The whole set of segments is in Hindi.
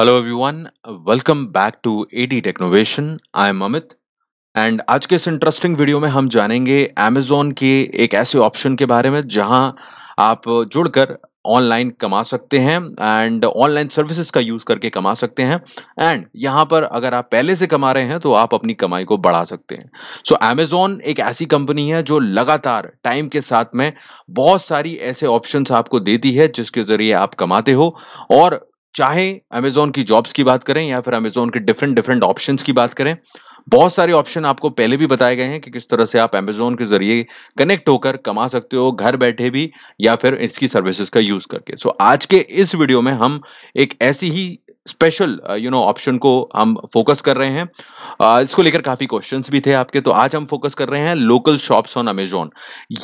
hello everyone welcome back to AD Technovation I am Amit and आज के इस इंटरेस्टिंग वीडियो में हम जानेंगे अमेजोन के एक ऐसे ऑप्शन के बारे में जहां आप जुड़कर ऑनलाइन कमा सकते हैं एंड ऑनलाइन सर्विसेज का यूज़ करके कमा सकते हैं एंड यहाँ पर अगर आप पहले से कमा रहे हैं तो आप अपनी कमाई को बढ़ा सकते हैं सो so, अमेजोन एक ऐसी कंपनी है जो लगातार टाइम के साथ में बहुत सारी ऐसे ऑप्शंस आपको देती है जिसके ज़रिए आप कमाते हो और चाहे अमेजोन की जॉब्स की बात करें या फिर अमेजोन के डिफरेंट डिफरेंट ऑप्शन की बात करें बहुत सारे ऑप्शन आपको पहले भी बताए गए हैं कि किस तरह से आप अमेजोन के जरिए कनेक्ट होकर कमा सकते हो घर बैठे भी या फिर इसकी सर्विसेज का यूज करके सो so, आज के इस वीडियो में हम एक ऐसी ही स्पेशल यू नो ऑप्शन को हम फोकस कर रहे हैं uh, इसको लेकर काफी क्वेश्चंस भी थे आपके तो आज हम फोकस कर रहे हैं लोकल शॉप्स ऑन अमेजोन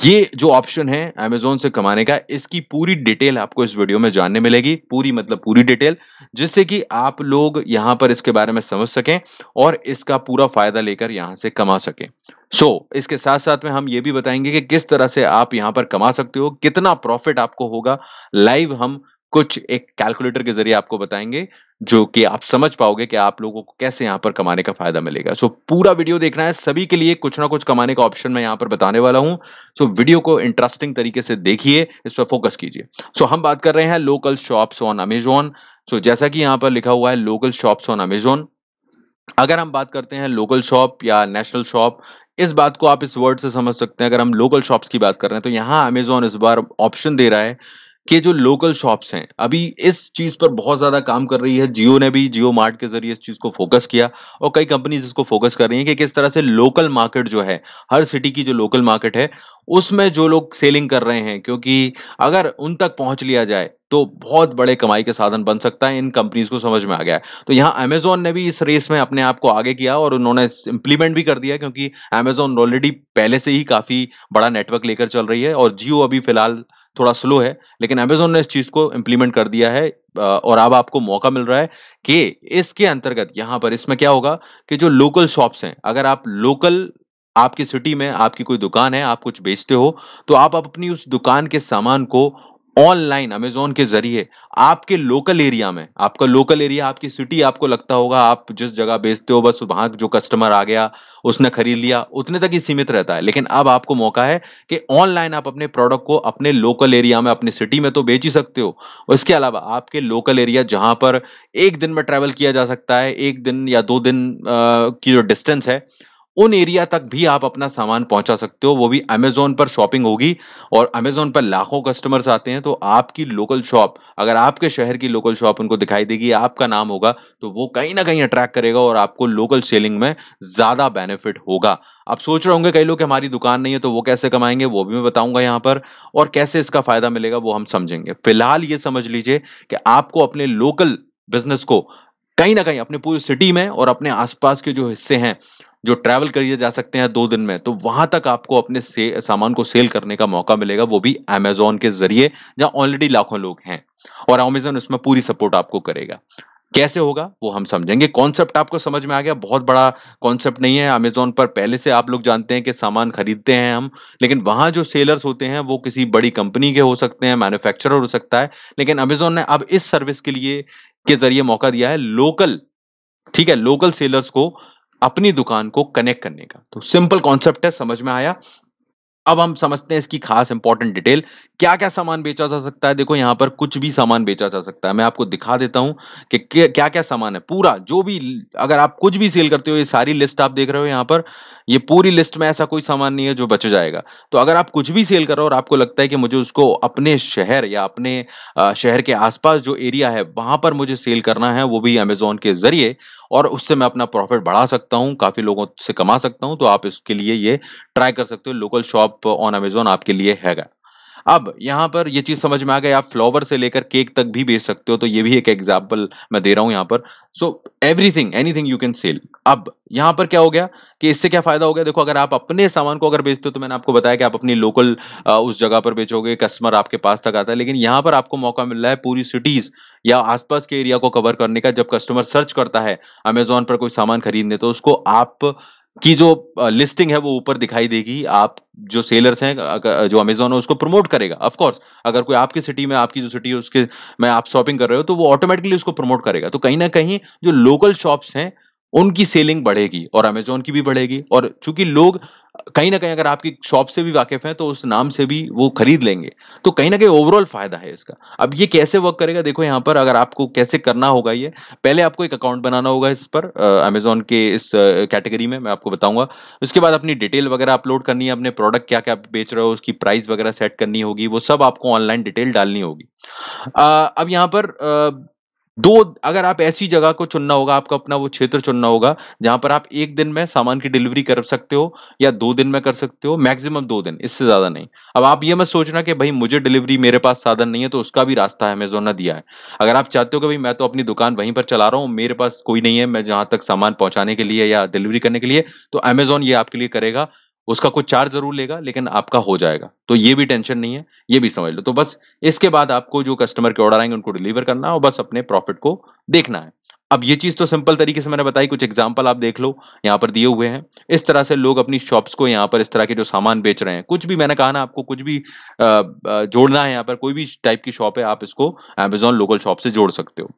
ये जो ऑप्शन है अमेजोन से कमाने का इसकी पूरी डिटेल आपको इस वीडियो में जानने मिलेगी पूरी मतलब पूरी डिटेल जिससे कि आप लोग यहां पर इसके बारे में समझ सकें और इसका पूरा फायदा लेकर यहां से कमा सकें सो so, इसके साथ साथ में हम ये भी बताएंगे कि किस तरह से आप यहां पर कमा सकते हो कितना प्रॉफिट आपको होगा लाइव हम कुछ एक कैलकुलेटर के जरिए आपको बताएंगे जो कि आप समझ पाओगे कि आप लोगों को कैसे यहां पर कमाने का फायदा मिलेगा सो so, पूरा वीडियो देखना है सभी के लिए कुछ ना कुछ कमाने का ऑप्शन मैं यहां पर बताने वाला हूं सो so, वीडियो को इंटरेस्टिंग तरीके से देखिए इस पर फोकस कीजिए सो so, हम बात कर रहे हैं local shops on Amazon so जैसा कि यहां पर लिखा हुआ है लोकल शॉप्स ऑन अमेजोन अगर हम बात करते हैं लोकल शॉप या नेशनल शॉप इस बात को आप इस वर्ड से समझ सकते हैं अगर हम लोकल शॉप्स की बात कर रहे हैं तो यहां अमेजोन इस बार ऑप्शन दे रहा है कि जो लोकल शॉप्स हैं अभी इस चीज पर बहुत ज्यादा काम कर रही है जियो ने भी जियो मार्ट के जरिए इस चीज को फोकस किया और कई कंपनीज इसको फोकस कर रही हैं कि किस तरह से लोकल मार्केट जो है हर सिटी की जो लोकल मार्केट है उसमें जो लोग सेलिंग कर रहे हैं क्योंकि अगर उन तक पहुंच लिया जाए तो बहुत बड़े कमाई के साधन बन सकता है इन कंपनीज को समझ में आ गया तो यहाँ अमेजोन ने भी इस रेस में अपने आप को आगे किया और उन्होंने इंप्लीमेंट भी कर दिया क्योंकि अमेजोन ऑलरेडी पहले से ही काफी बड़ा नेटवर्क लेकर चल रही है और जियो अभी फिलहाल थोड़ा स्लो है लेकिन अमेजोन ने इस चीज को इंप्लीमेंट कर दिया है और अब आपको मौका मिल रहा है कि इसके अंतर्गत यहां पर इसमें क्या होगा कि जो लोकल शॉप्स हैं अगर आप लोकल आपकी सिटी में आपकी कोई दुकान है आप कुछ बेचते हो तो आप अपनी उस दुकान के सामान को ऑनलाइन अमेजोन के जरिए आपके लोकल एरिया में आपका लोकल एरिया आपकी सिटी आपको लगता होगा आप जिस जगह बेचते हो बस वहां जो कस्टमर आ गया उसने खरीद लिया उतने तक ही सीमित रहता है लेकिन अब आपको मौका है कि ऑनलाइन आप अपने प्रोडक्ट को अपने लोकल एरिया में अपनी सिटी में तो बेच ही सकते हो इसके अलावा आपके लोकल एरिया जहां पर एक दिन में ट्रेवल किया जा सकता है एक दिन या दो दिन आ, की जो डिस्टेंस है उन एरिया तक भी आप अपना सामान पहुंचा सकते हो वो भी अमेजोन पर शॉपिंग होगी और अमेजोन पर लाखों कस्टमर्स आते हैं तो आपकी लोकल शॉप अगर आपके शहर की लोकल शॉप उनको दिखाई देगी आपका नाम होगा तो वो कहीं ना कहीं अट्रैक्ट करेगा और आपको लोकल सेलिंग में ज़्यादा बेनिफिट होगा आप सोच रहे होंगे कई लोग हमारी दुकान नहीं है तो वो कैसे कमाएंगे वो भी मैं बताऊंगा यहाँ पर और कैसे इसका फायदा मिलेगा वो हम समझेंगे फिलहाल ये समझ लीजिए कि आपको अपने लोकल बिजनेस को कहीं ना कहीं अपने पूरी सिटी में और अपने आसपास के जो हिस्से हैं जो ट्रैवल करिए जा सकते हैं दो दिन में तो वहां तक आपको अपने से, सामान को सेल करने का मौका मिलेगा वो भी अमेजोन के जरिए जहां ऑलरेडी लाखों लोग हैं और अमेजोन उसमें पूरी सपोर्ट आपको करेगा कैसे होगा वो हम समझेंगे कॉन्सेप्ट आपको समझ में आ गया बहुत बड़ा कॉन्सेप्ट नहीं है अमेजोन पर पहले से आप लोग जानते हैं कि सामान खरीदते हैं हम लेकिन वहां जो सेलर्स होते हैं वो किसी बड़ी कंपनी के हो सकते हैं मैन्युफैक्चरर हो सकता है लेकिन अमेजोन ने अब इस सर्विस के लिए के जरिए मौका दिया है लोकल ठीक है लोकल सेलर्स को अपनी दुकान को कनेक्ट करने का तो सिंपल कॉन्सेप्ट है समझ में आया अब हम समझते हैं इसकी खास इंपॉर्टेंट डिटेल क्या क्या सामान बेचा जा सकता है देखो यहां पर कुछ भी सामान बेचा जा सकता है मैं आपको दिखा देता हूं कि क्या क्या सामान है पूरा जो भी अगर आप कुछ भी सेल करते हो ये सारी लिस्ट आप देख रहे हो यहां पर ये पूरी लिस्ट में ऐसा कोई सामान नहीं है जो बच जाएगा तो अगर आप कुछ भी सेल कर रहे हो और आपको लगता है कि मुझे उसको अपने शहर या अपने शहर के आसपास जो एरिया है वहां पर मुझे सेल करना है वो भी अमेजोन के जरिए और उससे मैं अपना प्रॉफिट बढ़ा सकता हूँ काफ़ी लोगों से कमा सकता हूँ तो आप इसके लिए ये ट्राई कर सकते हो लोकल शॉप ऑन अमेजोन आपके लिए हैगा अब यहां पर यह चीज समझ में आ गई आप फ्लावर से लेकर केक तक भी बेच सकते हो तो यह भी एक एग्जाम्पल मैं दे रहा हूं यहां पर so everything anything you can sell अब यहां पर क्या हो गया कि इससे क्या फायदा हो गया देखो अगर आप अपने सामान को अगर बेचते हो तो मैंने आपको बताया कि आप अपनी लोकल उस जगह पर बेचोगे कस्टमर आपके पास तक आता है लेकिन यहां पर आपको मौका मिल रहा है पूरी सिटीज या आसपास के एरिया को कवर करने का जब कस्टमर सर्च करता है अमेजोन पर कोई सामान खरीदने तो उसको आप की जो लिस्टिंग है वो ऊपर दिखाई देगी आप जो सेलर्स हैं जो अमेजोन है उसको प्रमोट करेगा ऑफ कोर्स अगर कोई आपकी सिटी में आपकी जो सिटी है उसके में आप शॉपिंग कर रहे हो तो वो ऑटोमेटिकली उसको प्रमोट करेगा तो कहीं ना कहीं जो लोकल शॉप्स हैं उनकी सेलिंग बढ़ेगी और अमेजोन की भी बढ़ेगी और चूंकि लोग कहीं ना कहीं अगर आपकी शॉप से भी वाकिफ हैं तो उस नाम से भी वो खरीद लेंगे तो कहीं ना कहीं ओवरऑल फायदा है इसका अब ये कैसे वर्क करेगा देखो यहाँ पर अगर आपको कैसे करना होगा ये पहले आपको एक अकाउंट बनाना होगा इस पर अमेजोन के इस कैटेगरी में मैं आपको बताऊंगा उसके बाद अपनी डिटेल वगैरह अपलोड करनी है अपने प्रोडक्ट क्या क्या बेच रहे हो उसकी प्राइस वगैरह सेट करनी होगी वो सब आपको ऑनलाइन डिटेल डालनी होगी आ, अब यहाँ पर आ, दो अगर आप ऐसी जगह को चुनना होगा आपको अपना वो क्षेत्र चुनना होगा जहां पर आप एक दिन में सामान की डिलीवरी कर सकते हो या दो दिन में कर सकते हो मैक्सिमम दो दिन इससे ज्यादा नहीं अब आप ये मत सोचना कि भाई मुझे डिलीवरी मेरे पास साधन नहीं है तो उसका भी रास्ता है अमेजोन ने दिया है अगर आप चाहते हो कि भाई मैं तो अपनी दुकान वहीं पर चला रहा हूँ मेरे पास कोई नहीं है मैं जहां तक सामान पहुंचाने के लिए या डिलीवरी करने के लिए तो अमेजोन ये आपके लिए करेगा उसका कुछ चार्ज जरूर लेगा लेकिन आपका हो जाएगा तो ये भी टेंशन नहीं है ये भी समझ लो तो बस इसके बाद आपको जो कस्टमर के ऑर्डर आएंगे उनको डिलीवर करना और बस अपने प्रॉफिट को देखना है अब ये चीज तो सिंपल तरीके से मैंने बताई कुछ एग्जाम्पल आप देख लो यहाँ पर दिए हुए हैं इस तरह से लोग अपनी शॉप्स को यहाँ पर इस तरह के जो सामान बेच रहे हैं कुछ भी मैंने कहा ना आपको कुछ भी जोड़ना है यहाँ पर कोई भी टाइप की शॉप है आप इसको अमेजोन लोकल शॉप से जोड़ सकते हो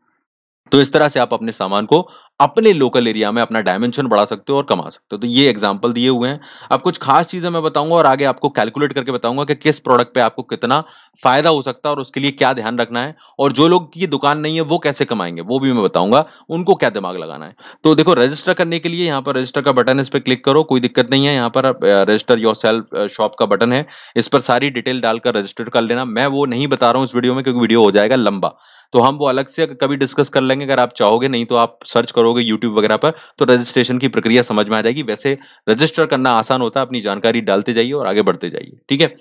तो इस तरह से आप अपने सामान को अपने लोकल एरिया में अपना डायमेंशन बढ़ा सकते हो और कमा सकते हो तो ये एग्जाम्पल दिए हुए हैं अब कुछ खास चीजें मैं बताऊंगा और आगे आपको कैलकुलेट करके बताऊंगा कि किस प्रोडक्ट पे आपको कितना फायदा हो सकता है और उसके लिए क्या ध्यान रखना है और जो लोग की दुकान नहीं है वो कैसे कमाएंगे वो भी मैं बताऊंगा उनको क्या दिमाग लगाना है तो देखो रजिस्टर करने के लिए यहाँ पर रजिस्टर का बटन इस पर क्लिक करो कोई दिक्कत नहीं है यहाँ पर रजिस्टर योर सेल्फ शॉप का बटन है इस पर सारी डिटेल डालकर रजिस्टर कर लेना मैं वो नहीं बता रहा हूँ इस वीडियो में क्योंकि वीडियो हो जाएगा लंबा तो हम वो अलग से कभी डिस्कस कर लेंगे अगर आप चाहोगे नहीं तो आप सर्च करो करोगे यूट्यूब वगैरह पर तो रजिस्ट्रेशन की प्रक्रिया समझ में आ जाएगी वैसे रजिस्टर करना आसान होता है अपनी जानकारी डालते जाइए और आगे बढ़ते जाइए ठीक है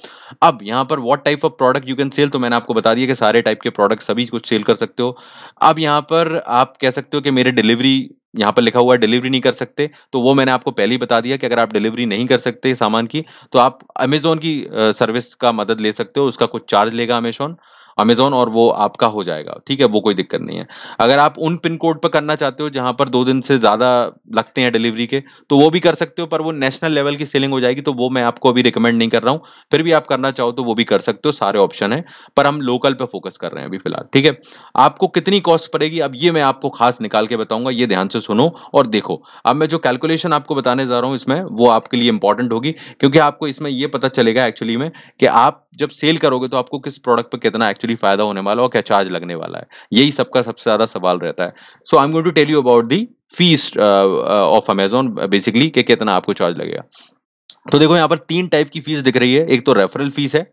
अब यहां पर what type of product you can sell तो मैंने आपको बता दिया कि सारे टाइप के प्रोडक्ट सभी कुछ सेल कर सकते हो अब यहां पर आप कह सकते हो कि मेरे डिलीवरी यहाँ पर लिखा हुआ है डिलीवरी नहीं कर सकते तो वो मैंने आपको पहले ही बता दिया कि अगर आप डिलीवरी नहीं कर सकते सामान की तो आप अमेजोन की सर्विस का मदद ले सकते हो उसका कुछ चार्ज लेगा अमेजोन अमेजोन और वो आपका हो जाएगा ठीक है वो कोई दिक्कत नहीं है अगर आप उन पिन कोड पर करना चाहते हो जहां पर दो दिन से ज़्यादा लगते हैं डिलीवरी के तो वो भी कर सकते हो पर वो नेशनल लेवल की सेलिंग हो जाएगी तो वो मैं आपको अभी रिकमेंड नहीं कर रहा हूँ फिर भी आप करना चाहो तो वो भी कर सकते हो सारे ऑप्शन है पर हम लोकल पर फोकस कर रहे हैं अभी फिलहाल ठीक है आपको कितनी कॉस्ट पड़ेगी अब ये मैं आपको खास निकाल के बताऊंगा ये ध्यान से सुनो और देखो अब मैं जो कैलकुलेशन आपको बताने जा रहा हूँ इसमें वो आपके लिए इंपॉर्टेंट होगी क्योंकि आपको इसमें ये पता चलेगा एक्चुअली में कि आप जब सेल करोगे तो आपको किस प्रोडक्ट पर कितना एक्चुअली एक्चुअली फायदा होने वाला और क्या चार्ज लगने वाला है यही सबका सबसे ज्यादा सवाल रहता है so I am going to tell you about the fees of Amazon basically कि कितना आपको चार्ज लगेगा तो देखो यहाँ पर तीन टाइप की फीस दिख रही है एक तो रेफरल फीस है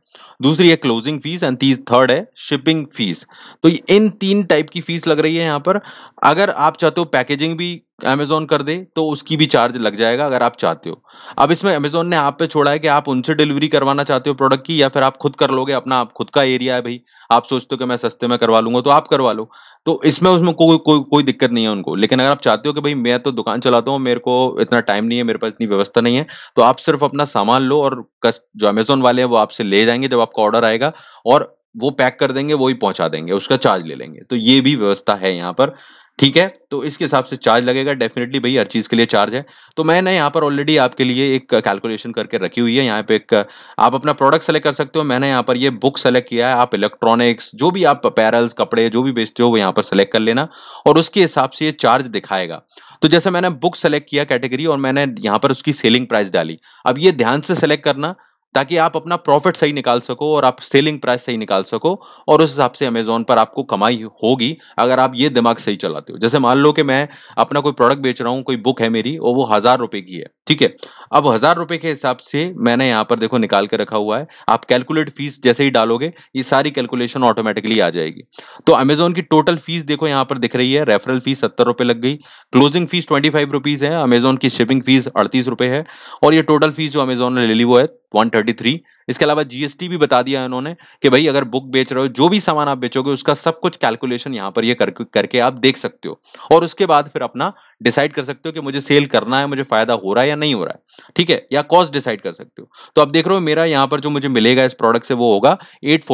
दूसरी है क्लोजिंग फीस एंड थर्ड है शिपिंग फीस तो इन तीन टाइप की फीस लग रही है यहाँ पर अगर आप चाहते हो पैकेजिंग भी अमेजोन कर दे तो उसकी भी चार्ज लग जाएगा अगर आप चाहते हो अब इसमें अमेजोन ने आप पे छोड़ा है कि आप उनसे डिलीवरी करवाना चाहते हो प्रोडक्ट की या फिर आप खुद कर लोगे अपना आप खुद का एरिया है भाई आप सोचते हो कि मैं सस्ते में करवा लूंगा तो आप करवा लो तो इसमें उसमें कोई कोई कोई दिक्कत नहीं है उनको लेकिन अगर आप चाहते हो कि भाई मैं तो दुकान चलाता हूँ मेरे को इतना टाइम नहीं है मेरे पास इतनी व्यवस्था नहीं है तो आप सिर्फ अपना सामान लो और जो अमेजोन वाले हैं वो आपसे ले जाएंगे जब आपका ऑर्डर आएगा और वो पैक कर देंगे वही पहुंचा देंगे उसका चार्ज ले लेंगे तो ये भी व्यवस्था है यहाँ पर ठीक है तो इसके हिसाब से चार्ज लगेगा डेफिनेटली भाई हर चीज़ के लिए चार्ज है तो मैंने यहाँ पर ऑलरेडी आपके लिए एक कैलकुलेशन करके रखी हुई है यहाँ पे एक आप अपना प्रोडक्ट सेलेक्ट कर सकते हो मैंने यहाँ पर ये बुक सेलेक्ट किया है आप इलेक्ट्रॉनिक्स जो भी आप पैरल्स कपड़े जो भी बेचते हो वो यहाँ पर सेलेक्ट कर लेना और उसके हिसाब से ये चार्ज दिखाएगा तो जैसे मैंने बुक सेलेक्ट किया कैटेगरी और मैंने यहाँ पर उसकी सेलिंग प्राइस डाली अब ये ध्यान से सेलेक्ट करना ताकि आप अपना प्रॉफिट सही निकाल सको और आप सेलिंग प्राइस सही निकाल सको और उस हिसाब से अमेजोन पर आपको कमाई होगी अगर आप ये दिमाग सही चलाते हो जैसे मान लो कि मैं अपना कोई प्रोडक्ट बेच रहा हूँ कोई बुक है मेरी और वो हजार रुपए की है ठीक है अब हजार रुपए के हिसाब से मैंने यहाँ पर देखो निकाल के रखा हुआ है आप कैलकुलेट फीस जैसे ही डालोगे ये सारी कैलकुलेशन ऑटोमेटिकली आ जाएगी तो अमेजोन की टोटल फीस देखो यहाँ पर दिख रही है रेफरल फीस सत्तर रुपए लग गई closing fees twenty five rupees है अमेजोन की शिपिंग फीस अड़तीस रुपए है और ये टोटल फीस जो अमेजोन ने ले ली वो है वन थर्टी थ्री इसके अलावा जीएसटी भी बता दिया उन्होंने कि भाई अगर बुक बेच रहे हो जो भी सामान आप बेचोगे उसका सब कुछ कैलकुलेशन यहाँ पर ये कर, करके आप देख सकते हो और उसके बाद फिर अपना डिसाइड कर सकते हो कि मुझे सेल करना है मुझे फायदा हो रहा है या नहीं हो रहा है ठीक है या कॉस्ट डिसाइड कर सकते हो तो आप देख रहे हो मेरा यहाँ पर जो मुझे मिलेगा इस प्रोडक्ट से वो होगा एट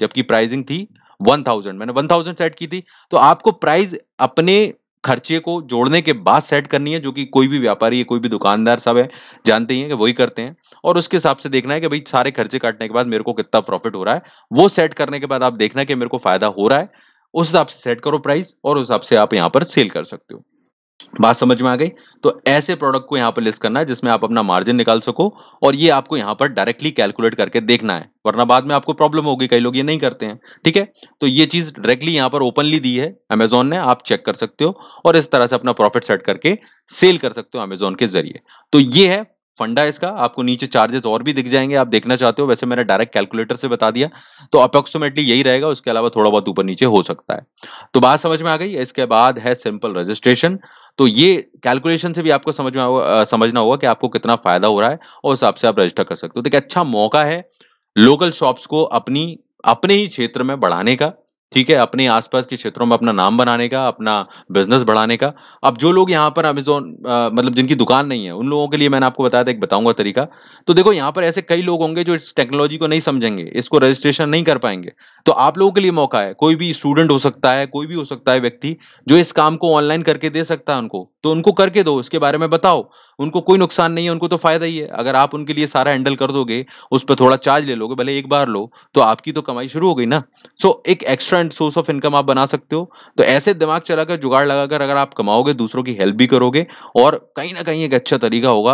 जबकि प्राइजिंग थी वन थाउजेंड मैंने वन थाउजेंड सेट की थी तो आपको प्राइज अपने खर्चे को जोड़ने के बाद सेट करनी है जो कि कोई भी व्यापारी है कोई भी दुकानदार सब है जानते ही हैं कि वही करते हैं और उसके हिसाब से देखना है कि भाई सारे खर्चे काटने के बाद मेरे को कितना प्रॉफिट हो रहा है वो सेट करने के बाद आप देखना है कि मेरे को फायदा हो रहा है उस हिसाब से सेट करो प्राइस और उस हिसाब से आप यहाँ पर सेल कर सकते हो बात समझ में आ गई तो ऐसे प्रोडक्ट को यहाँ पर लिस्ट करना है जिसमें आप अपना मार्जिन निकाल सको और ये आपको यहाँ पर डायरेक्टली कैलकुलेट करके देखना है वरना बाद में आपको प्रॉब्लम होगी कई लोग ये नहीं करते हैं ठीक है तो ये चीज डायरेक्टली यहाँ पर ओपनली दी है अमेजोन ने आप चेक कर सकते हो और इस तरह से अपना प्रॉफिट सेट करके सेल कर सकते हो अमेजोन के जरिए तो ये है फंडा इसका आपको नीचे चार्जेस और भी दिख जाएंगे आप देखना चाहते हो वैसे मैंने डायरेक्ट कैलकुलेटर से बता दिया तो अप्रोक्सीमेटली यही रहेगा उसके अलावा थोड़ा बहुत ऊपर नीचे हो सकता है तो बात समझ में आ गई इसके बाद है सिंपल रजिस्ट्रेशन तो ये कैलकुलेशन से भी आपको समझ में समझना होगा कि आपको कितना फायदा हो रहा है और उस हिसाब से आप रजिस्टर कर सकते हो तो एक अच्छा मौका है लोकल शॉप्स को अपनी अपने ही क्षेत्र में बढ़ाने का ठीक है अपने आसपास के क्षेत्रों में अपना नाम बनाने का अपना बिजनेस बढ़ाने का अब जो लोग यहाँ पर अमेजोन मतलब जिनकी दुकान नहीं है उन लोगों के लिए मैंने आपको बताया था एक बताऊंगा तरीका तो देखो यहाँ पर ऐसे कई लोग होंगे जो इस टेक्नोलॉजी को नहीं समझेंगे इसको रजिस्ट्रेशन नहीं कर पाएंगे तो आप लोगों के लिए मौका है कोई भी स्टूडेंट हो सकता है कोई भी हो सकता है व्यक्ति जो इस काम को ऑनलाइन करके दे सकता है उनको तो उनको करके दो इसके बारे में बताओ उनको कोई नुकसान नहीं है उनको तो फायदा ही है अगर आप उनके लिए सारा हैंडल कर दोगे उस पर थोड़ा चार्ज ले लोगे भले एक बार लो तो आपकी तो कमाई शुरू हो गई ना सो so, एक एक्स्ट्रा सोर्स ऑफ इनकम आप बना सकते हो तो ऐसे दिमाग चलाकर जुगाड़ लगाकर अगर आप कमाओगे दूसरों की हेल्प भी करोगे और कहीं ना कहीं एक अच्छा तरीका होगा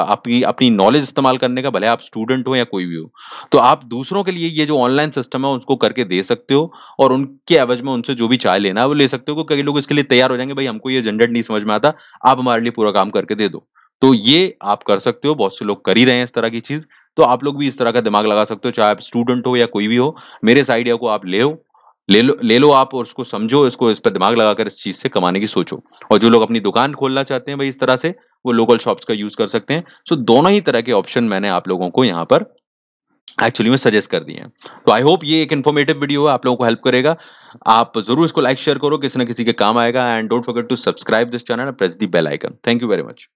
आपकी अपनी नॉलेज इस्तेमाल करने का भले आप स्टूडेंट हो या कोई भी हो तो आप दूसरों के लिए ये जो ऑनलाइन सिस्टम है उसको करके दे सकते हो और उनके एवज में उनसे जो भी चाय लेना है वो ले सकते हो कई लोग इसके लिए तैयार हो जाएंगे भाई हमको ये जनरेट नहीं समझ में आता आप हमारे लिए पूरा काम करके दे दो तो ये आप कर सकते हो बहुत से लोग कर ही रहे हैं इस तरह की चीज तो आप लोग भी इस तरह का दिमाग लगा सकते हो चाहे आप स्टूडेंट हो या कोई भी हो मेरे इस आइडिया को आप ले ले लो ले लो आप और उसको समझो इसको इस पर दिमाग लगाकर इस चीज से कमाने की सोचो और जो लोग अपनी दुकान खोलना चाहते हैं भाई इस तरह से वो लोकल शॉप्स का यूज कर सकते हैं सो दोनों ही तरह के ऑप्शन मैंने आप लोगों को यहाँ पर एक्चुअली में सजेस्ट कर दिए हैं तो आई होप ये एक इन्फॉर्मेटिव वीडियो है आप लोगों को हेल्प करेगा आप जरूर इसको लाइक शेयर करो किसी ना किसी के काम आएगा and don't forget to subscribe this channel press the bell icon thank you very much